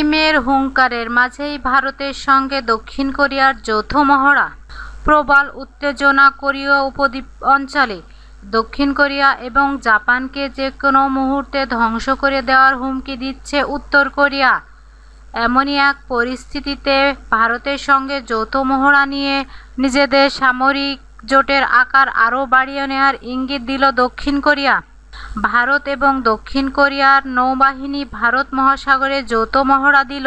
কিমের হুঙ্কারের মাঝেই ভারতের সঙ্গে দক্ষিণ কোরিয়ার যৌথ মহড়া প্রবল উত্তেজনা কোরীয় উপদ্বীপ অঞ্চলে দক্ষিণ কোরিয়া এবং জাপানকে যে কোনো মুহূর্তে ধ্বংস করে দেওয়ার হুমকি দিচ্ছে উত্তর কোরিয়া এমনই এক পরিস্থিতিতে ভারতের সঙ্গে যৌথ মহড়া নিয়ে নিজেদের সামরিক জোটের আকার আরও বাড়িয়ে নেওয়ার ইঙ্গিত দিল দক্ষিণ কোরিয়া ভারত এবং দক্ষিণ কোরিয়ার নৌবাহিনী ভারত মহাসাগরে যৌথ মহড়া দিল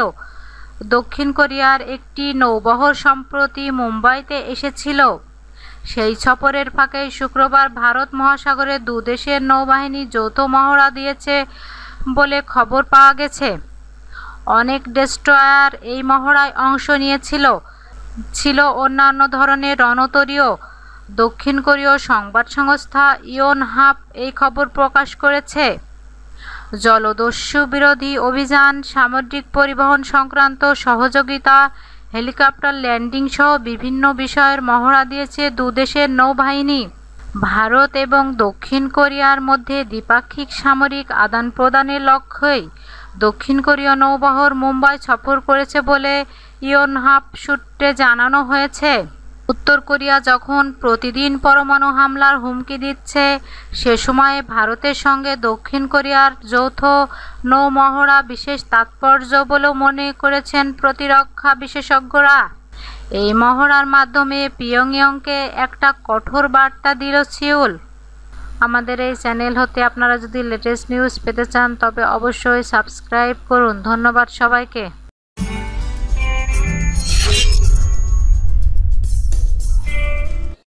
দক্ষিণ কোরিয়ার একটি নৌবহর সম্প্রতি মুম্বাইতে এসেছিল সেই সফরের ফাঁকে শুক্রবার ভারত মহাসাগরে দুদেশের নৌবাহিনী যৌথ মহড়া দিয়েছে বলে খবর পাওয়া গেছে অনেক ডেস্ট্রয়ার এই মহড়ায় অংশ নিয়েছিল ছিল অন্যান্য ধরনের রণতরীয় দক্ষিণ কোরীয় সংবাদ সংস্থা হাপ এই খবর প্রকাশ করেছে জলদস্যু বিরোধী অভিযান সামুদ্রিক পরিবহন সংক্রান্ত সহযোগিতা হেলিকপ্টার ল্যান্ডিং সহ বিভিন্ন বিষয়ের মহড়া দিয়েছে দুদেশের নৌবাহিনী ভারত এবং দক্ষিণ কোরিয়ার মধ্যে দ্বিপাক্ষিক সামরিক আদান প্রদানের লক্ষ্যেই দক্ষিণ কোরীয় নৌবহর মুম্বাই সফর করেছে বলে ইয়নহাপ সূত্রে জানানো হয়েছে উত্তর কোরিয়া যখন প্রতিদিন পরমাণু হামলার হুমকি দিচ্ছে সে সময়ে ভারতের সঙ্গে দক্ষিণ কোরিয়ার যৌথ নৌমহড়া বিশেষ তাৎপর্য বলেও মনে করেছেন প্রতিরক্ষা বিশেষজ্ঞরা এই মহড়ার মাধ্যমে পিয়ংইয়ংকে একটা কঠোর বার্তা দিল সিউল আমাদের এই চ্যানেল হতে আপনারা যদি লেটেস্ট নিউজ পেতে চান তবে অবশ্যই সাবস্ক্রাইব করুন ধন্যবাদ সবাইকে